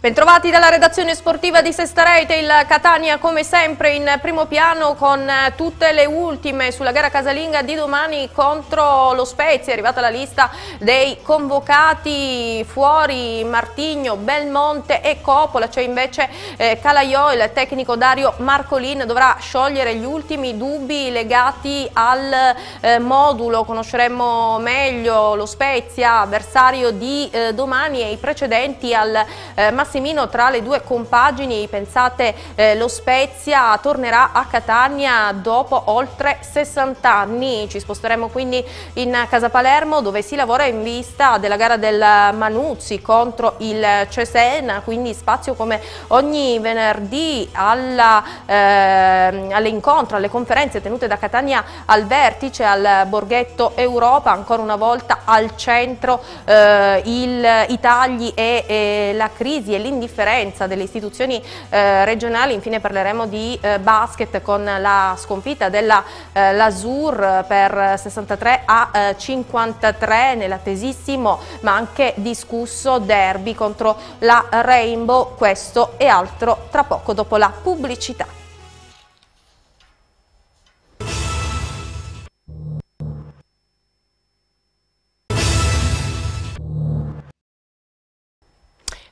Bentrovati dalla redazione sportiva di Sestarete, il Catania come sempre in primo piano con eh, tutte le ultime sulla gara casalinga di domani contro lo Spezia, è arrivata la lista dei convocati fuori Martigno, Belmonte e Coppola, c'è cioè invece eh, Calaiò, il tecnico Dario Marcolin dovrà sciogliere gli ultimi dubbi legati al eh, modulo, conosceremo meglio lo Spezia, avversario di eh, domani e i precedenti al eh, Massimino tra le due compagini, pensate eh, lo Spezia tornerà a Catania dopo oltre 60 anni, ci sposteremo quindi in Casa Palermo dove si lavora in vista della gara del Manuzzi contro il Cesena, quindi spazio come ogni venerdì ehm, all'incontro, eh, all alle conferenze tenute da Catania al vertice, al Borghetto Europa, ancora una volta al centro eh, il, i tagli e, e la crisi e dell'indifferenza delle istituzioni eh, regionali, infine parleremo di eh, basket con la sconfitta della eh, Lasur per 63 a 53 eh, nell'attesissimo ma anche discusso derby contro la Rainbow, questo e altro tra poco dopo la pubblicità.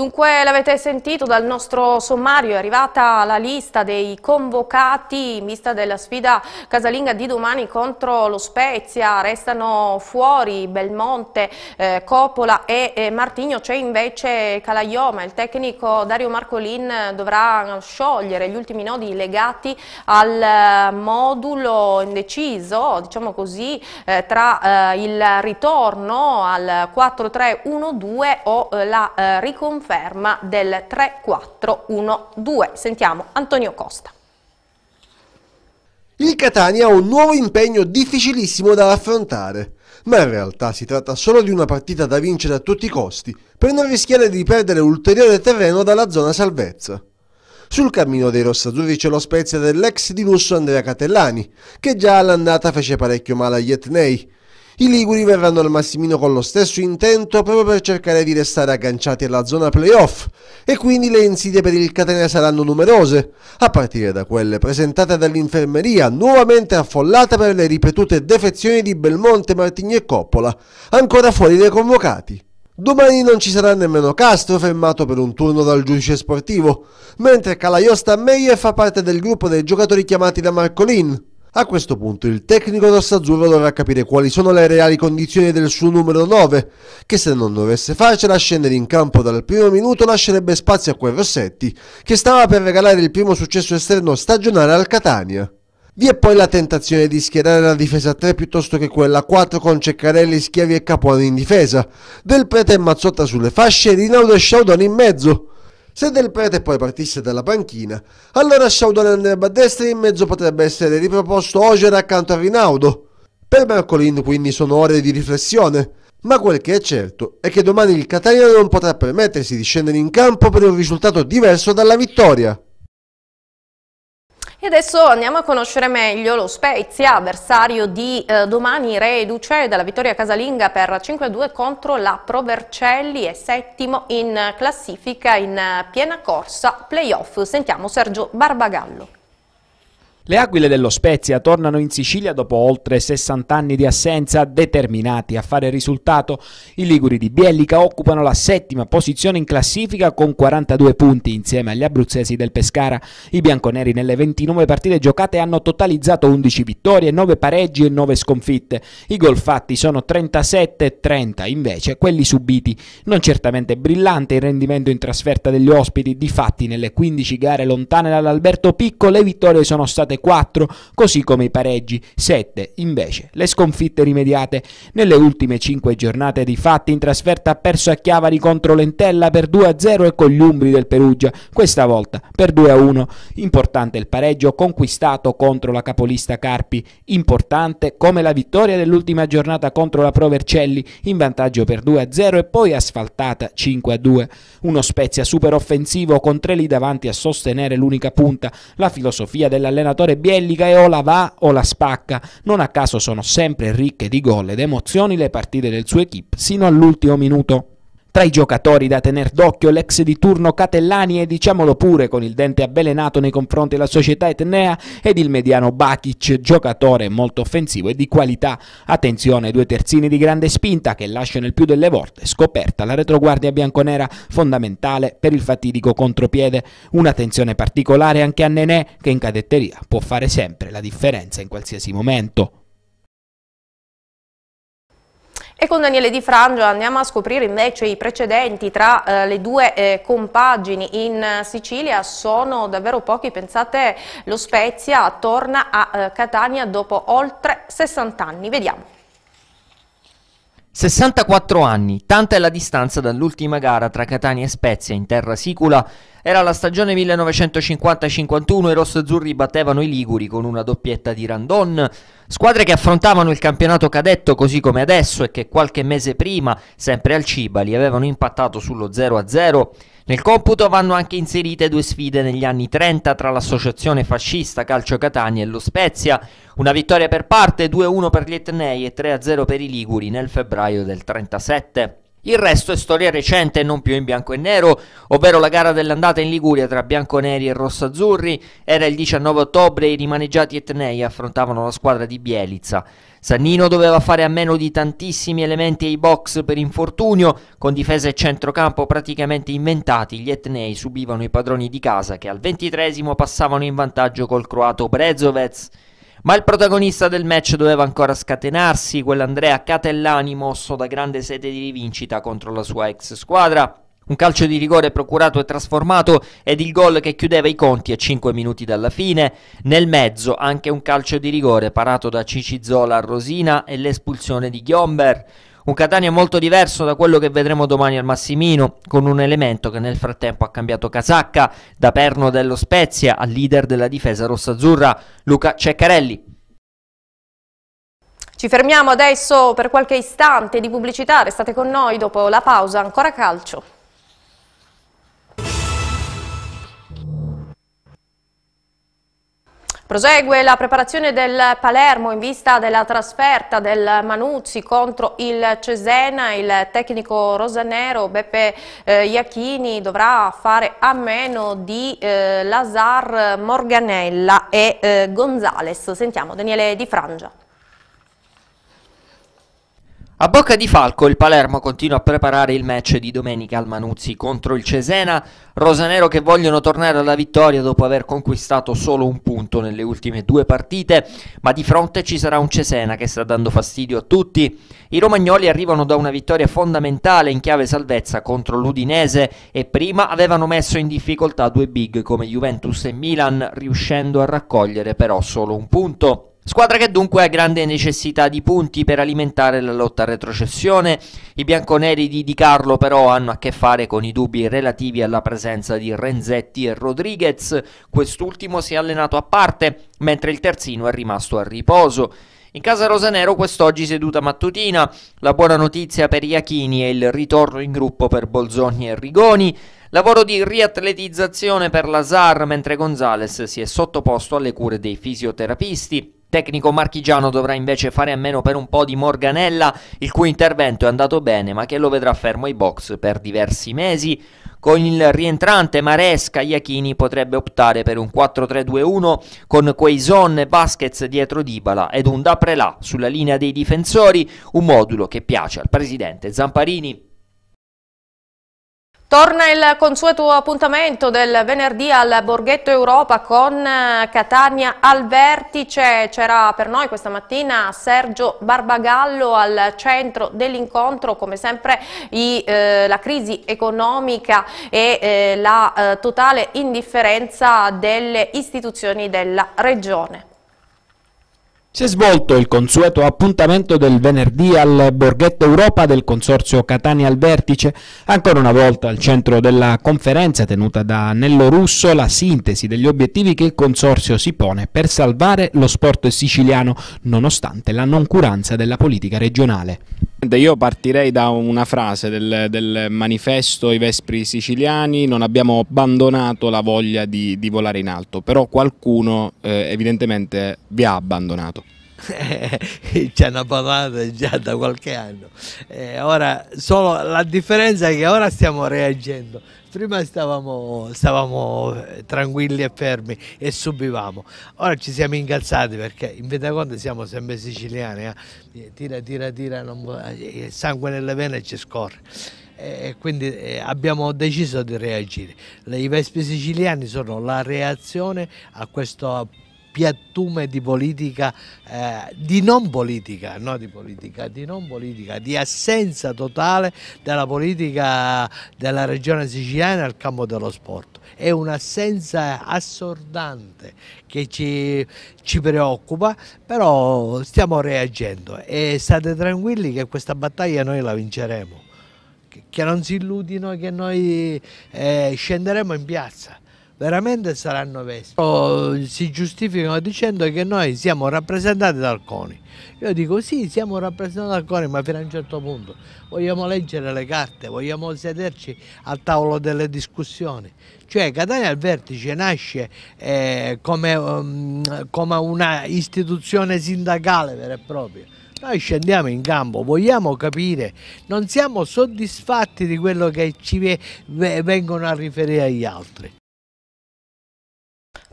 Dunque l'avete sentito dal nostro sommario, è arrivata la lista dei convocati in vista della sfida casalinga di domani contro lo Spezia, restano fuori Belmonte, eh, Coppola e, e eh, Martigno, c'è invece Calaioma, il tecnico Dario Marcolin dovrà sciogliere gli ultimi nodi legati al eh, modulo indeciso, diciamo così, eh, tra eh, il ritorno al 4-3-1-2 o eh, la riconferenza conferma del 3-4-1-2. Sentiamo Antonio Costa. Il Catania ha un nuovo impegno difficilissimo da affrontare, ma in realtà si tratta solo di una partita da vincere a tutti i costi per non rischiare di perdere ulteriore terreno dalla zona salvezza. Sul cammino dei rossazzurri c'è lo Spezia dell'ex di lusso Andrea Catellani, che già all'annata fece parecchio male agli Etnei, i Liguri verranno al Massimino con lo stesso intento proprio per cercare di restare agganciati alla zona playoff e quindi le insidie per il Catania saranno numerose, a partire da quelle presentate dall'infermeria nuovamente affollata per le ripetute defezioni di Belmonte, Martigni e Coppola, ancora fuori dai convocati. Domani non ci sarà nemmeno Castro fermato per un turno dal giudice sportivo, mentre Calaios Meyer fa parte del gruppo dei giocatori chiamati da Marcolin, a questo punto il tecnico rossazzurro dovrà capire quali sono le reali condizioni del suo numero 9, che se non dovesse farcela scendere in campo dal primo minuto lascerebbe spazio a quei Rossetti, che stava per regalare il primo successo esterno stagionale al Catania. Vi è poi la tentazione di schierare la difesa 3 piuttosto che quella 4 con Ceccarelli, Schiavi e Capuano in difesa, del prete e Mazzotta sulle fasce e Rinaldo e Sciaudoni in mezzo. Se Del Prete poi partisse dalla panchina, allora Sciaudone andrebbe a destra e in mezzo potrebbe essere riproposto Oger accanto a Rinaudo. Per Marcolin quindi sono ore di riflessione, ma quel che è certo è che domani il Catania non potrà permettersi di scendere in campo per un risultato diverso dalla vittoria. E adesso andiamo a conoscere meglio lo Spezia, avversario di eh, domani reduce dalla vittoria casalinga per 5-2 contro la Pro Vercelli e settimo in classifica in eh, piena corsa playoff. Sentiamo Sergio Barbagallo. Le aquile dello Spezia tornano in Sicilia dopo oltre 60 anni di assenza, determinati a fare risultato. I Liguri di Biellica occupano la settima posizione in classifica con 42 punti insieme agli abruzzesi del Pescara. I bianconeri nelle 29 partite giocate hanno totalizzato 11 vittorie, 9 pareggi e 9 sconfitte. I gol fatti sono 37, 30 invece quelli subiti. Non certamente brillante il rendimento in trasferta degli ospiti, difatti nelle 15 gare lontane dall'Alberto Picco le vittorie sono state 4, così come i pareggi, 7 invece le sconfitte rimediate. Nelle ultime 5 giornate di fatti in trasferta ha perso a Chiavari contro Lentella per 2-0 e con gli Umbri del Perugia, questa volta per 2-1. Importante il pareggio conquistato contro la capolista Carpi, importante come la vittoria dell'ultima giornata contro la Pro Vercelli in vantaggio per 2-0 e poi asfaltata 5-2. Uno Spezia super offensivo con tre lì davanti a sostenere l'unica punta. La filosofia dell'allenatore giocatore Biellica e o la va o la spacca. Non a caso sono sempre ricche di gol ed emozioni le partite del suo equip sino all'ultimo minuto. Tra i giocatori da tener d'occhio l'ex di turno Catellani e diciamolo pure con il dente avvelenato nei confronti della società etnea ed il mediano Bakic, giocatore molto offensivo e di qualità. Attenzione, due terzini di grande spinta che lasciano il più delle volte scoperta la retroguardia bianconera fondamentale per il fatidico contropiede. Un'attenzione particolare anche a Nenè che in cadetteria può fare sempre la differenza in qualsiasi momento. E con Daniele Di Frangio andiamo a scoprire invece i precedenti tra eh, le due eh, compagini in eh, Sicilia, sono davvero pochi, pensate lo Spezia torna a eh, Catania dopo oltre 60 anni, vediamo. 64 anni, tanta è la distanza dall'ultima gara tra Catania e Spezia in terra sicula. Era la stagione 1950-51 e i rossoazzurri battevano i Liguri con una doppietta di Randon. Squadre che affrontavano il campionato cadetto così come adesso e che qualche mese prima, sempre al Cibali, avevano impattato sullo 0-0. Nel computo vanno anche inserite due sfide negli anni 30 tra l'associazione fascista Calcio Catania e lo Spezia, una vittoria per parte, 2-1 per gli Etnei e 3-0 per i Liguri nel febbraio del 37. Il resto è storia recente e non più in bianco e nero, ovvero la gara dell'andata in Liguria tra bianconeri e rossazzurri. Era il 19 ottobre e i rimaneggiati etnei affrontavano la squadra di Bielizza. Sannino doveva fare a meno di tantissimi elementi ai box per infortunio, con difesa e centrocampo praticamente inventati, gli etnei subivano i padroni di casa che al ventitresimo passavano in vantaggio col croato Brezovec. Ma il protagonista del match doveva ancora scatenarsi, quell'Andrea Catellani mosso da grande sete di rivincita contro la sua ex squadra. Un calcio di rigore procurato e trasformato ed il gol che chiudeva i conti a 5 minuti dalla fine. Nel mezzo anche un calcio di rigore parato da Cicizola a Rosina e l'espulsione di Ghiomber. Un Catania molto diverso da quello che vedremo domani al Massimino, con un elemento che nel frattempo ha cambiato casacca da perno dello Spezia al leader della difesa rossazzurra Luca Ceccarelli. Ci fermiamo adesso per qualche istante di pubblicità, restate con noi dopo la pausa, ancora calcio. Prosegue la preparazione del Palermo in vista della trasferta del Manuzzi contro il Cesena. Il tecnico rosanero Beppe eh, Iachini dovrà fare a meno di eh, Lazar Morganella e eh, Gonzales. Sentiamo Daniele Di Frangia. A bocca di Falco il Palermo continua a preparare il match di domenica al Manuzzi contro il Cesena, rosanero che vogliono tornare alla vittoria dopo aver conquistato solo un punto nelle ultime due partite, ma di fronte ci sarà un Cesena che sta dando fastidio a tutti. I romagnoli arrivano da una vittoria fondamentale in chiave salvezza contro l'Udinese e prima avevano messo in difficoltà due big come Juventus e Milan, riuscendo a raccogliere però solo un punto. Squadra che dunque ha grande necessità di punti per alimentare la lotta a retrocessione. I bianconeri di Di Carlo però hanno a che fare con i dubbi relativi alla presenza di Renzetti e Rodriguez. Quest'ultimo si è allenato a parte, mentre il terzino è rimasto a riposo. In casa Rosanero quest'oggi seduta mattutina, la buona notizia per Iachini è il ritorno in gruppo per Bolzoni e Rigoni, lavoro di riatletizzazione per Lazar mentre Gonzales si è sottoposto alle cure dei fisioterapisti tecnico marchigiano dovrà invece fare a meno per un po' di Morganella, il cui intervento è andato bene, ma che lo vedrà fermo ai box per diversi mesi. Con il rientrante Maresca, Iachini potrebbe optare per un 4-3-2-1 con Quaison e Baskets dietro Dibala ed un Daprelà sulla linea dei difensori, un modulo che piace al presidente Zamparini Torna il consueto appuntamento del venerdì al Borghetto Europa con eh, Catania al vertice. C'era per noi questa mattina Sergio Barbagallo al centro dell'incontro, come sempre i, eh, la crisi economica e eh, la eh, totale indifferenza delle istituzioni della regione. Si è svolto il consueto appuntamento del venerdì al Borghetto Europa del Consorzio Catania al Vertice, ancora una volta al centro della conferenza tenuta da Nello Russo la sintesi degli obiettivi che il Consorzio si pone per salvare lo sport siciliano nonostante la noncuranza della politica regionale. Io partirei da una frase del, del, manifesto I Vespri Siciliani, non abbiamo abbandonato la voglia di, di volare in alto, però qualcuno eh, evidentemente vi ha abbandonato. Eh, ci hanno abbandonato già da qualche anno, eh, ora, solo la differenza è che ora stiamo reagendo, prima stavamo, stavamo, eh, tranquilli e fermi e subivamo. Ora ci siamo incalzati perché in Vitaconte siamo sempre siciliani, eh. eh? tira, tira, tira, non... il eh, sangue nelle vene ci scorre. E quindi abbiamo deciso di reagire. I Vespi siciliani sono la reazione a questo piattume di politica, eh, di non politica, no di politica, di non politica, di assenza totale della politica della regione siciliana al campo dello sport. È un'assenza assordante che ci, ci preoccupa, però stiamo reagendo e state tranquilli che questa battaglia noi la vinceremo, che non si illudino che noi eh, scenderemo in piazza veramente saranno vescovi. O oh, si giustificano dicendo che noi siamo rappresentati dal CONI. Io dico sì, siamo rappresentati dal CONI, ma fino a un certo punto vogliamo leggere le carte, vogliamo sederci al tavolo delle discussioni. Cioè Catania al vertice nasce eh, come, um, come una istituzione sindacale vera e propria. Noi scendiamo in campo, vogliamo capire, non siamo soddisfatti di quello che ci vengono a riferire agli altri.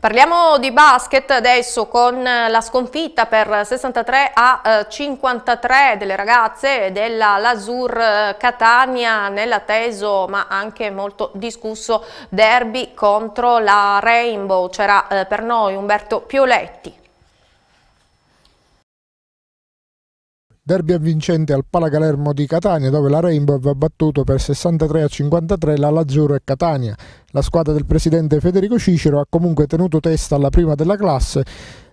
Parliamo di basket adesso con la sconfitta per 63 a 53 eh, delle ragazze della Lasur eh, Catania nell'atteso ma anche molto discusso derby contro la Rainbow. C'era eh, per noi Umberto Pioletti. Derby avvincente al Pala di Catania, dove la Rainbow aveva battuto per 63 a 53 la Lazzurro e Catania. La squadra del presidente Federico Cicero ha comunque tenuto testa alla prima della classe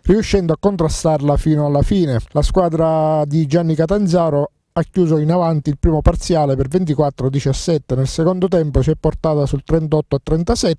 riuscendo a contrastarla fino alla fine. La squadra di Gianni Catanzaro ha chiuso in avanti il primo parziale per 24-17, nel secondo tempo si è portata sul 38-37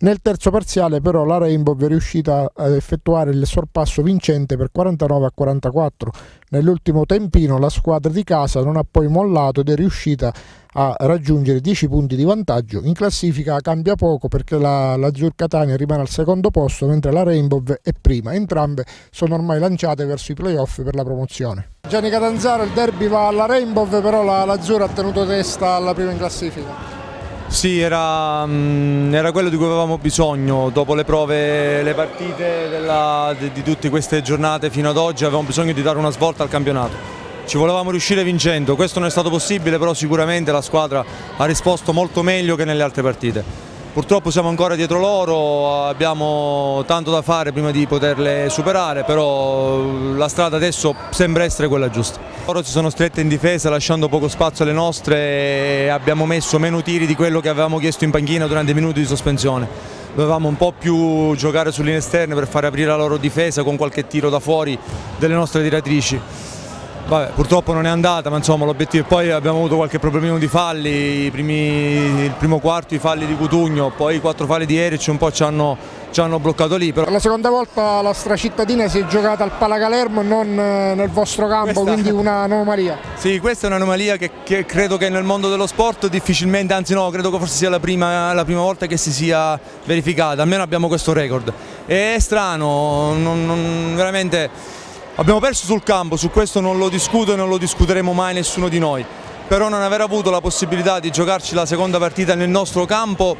nel terzo parziale però la Rainbow è riuscita ad effettuare il sorpasso vincente per 49 a 44. Nell'ultimo tempino la squadra di casa non ha poi mollato ed è riuscita a raggiungere 10 punti di vantaggio. In classifica cambia poco perché la, la Catania rimane al secondo posto mentre la Rainbow è prima. Entrambe sono ormai lanciate verso i playoff per la promozione. Gianni Catanzaro, il derby va alla Rainbow però la, l'Azzurra ha tenuto testa alla prima in classifica. Sì, era, mm, era, quello di cui avevamo bisogno dopo le prove, le partite della, di, di, tutte queste giornate fino ad oggi avevamo bisogno di dare una svolta al campionato. Ci volevamo riuscire vincendo, questo non è stato possibile però sicuramente la squadra ha risposto molto meglio che nelle altre partite. Purtroppo siamo ancora dietro loro, abbiamo tanto da fare prima di poterle superare, però la strada adesso sembra essere quella giusta. Loro si sono strette in difesa lasciando poco spazio alle nostre e abbiamo messo meno tiri di quello che avevamo chiesto in panchina durante i minuti di sospensione. Dovevamo un po' più giocare sulle linee esterne per far aprire la loro difesa con qualche tiro da fuori delle nostre tiratrici. Vabbè, purtroppo non è andata, ma insomma l'obiettivo. Poi abbiamo avuto qualche problemino di falli, primi, il primo quarto i falli di Cutugno, poi i quattro falli di Eric un po' ci hanno, ci hanno bloccato lì. Però. Per la seconda volta la stracittadina si è giocata al Palacalermo e non eh, nel vostro campo, questa... quindi un'anomalia. Sì, questa è un'anomalia che, che, credo che nel mondo dello sport difficilmente, anzi no, credo che forse sia la prima, la prima volta che si sia verificata, almeno abbiamo questo record. è strano, non, non, veramente Abbiamo perso sul campo, su questo non lo discuto e non lo discuteremo mai nessuno di noi, però non aver avuto la possibilità di giocarci la seconda partita nel nostro campo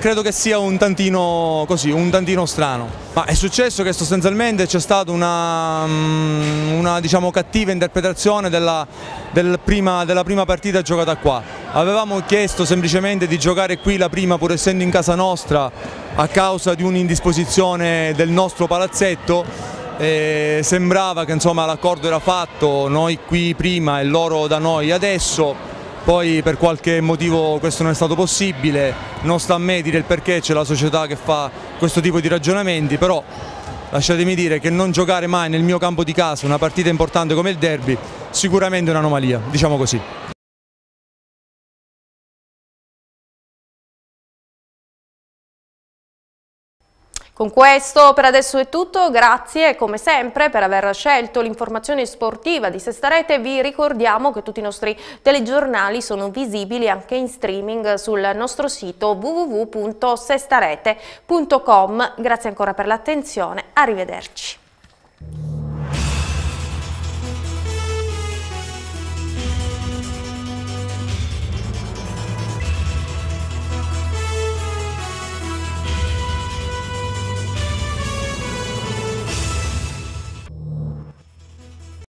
credo che sia un tantino così, un tantino strano. Ma è successo che sostanzialmente c'è stata una, mm, una diciamo, cattiva interpretazione della, del prima, della, prima, partita giocata qua. Avevamo chiesto semplicemente di giocare qui la prima pur essendo in casa nostra a causa di un'indisposizione del nostro palazzetto eh, sembrava che l'accordo era fatto, noi qui prima e loro da noi adesso, poi per qualche motivo questo non è stato possibile, non sta a me dire il perché, c'è la società che fa questo tipo di ragionamenti, però lasciatemi dire che non giocare mai nel mio campo di casa una partita importante come il derby sicuramente un'anomalia, diciamo così. Con questo per adesso è tutto, grazie come sempre per aver scelto l'informazione sportiva di Sesta Rete, vi ricordiamo che tutti i nostri telegiornali sono visibili anche in streaming sul nostro sito www.sestarete.com, grazie ancora per l'attenzione, arrivederci.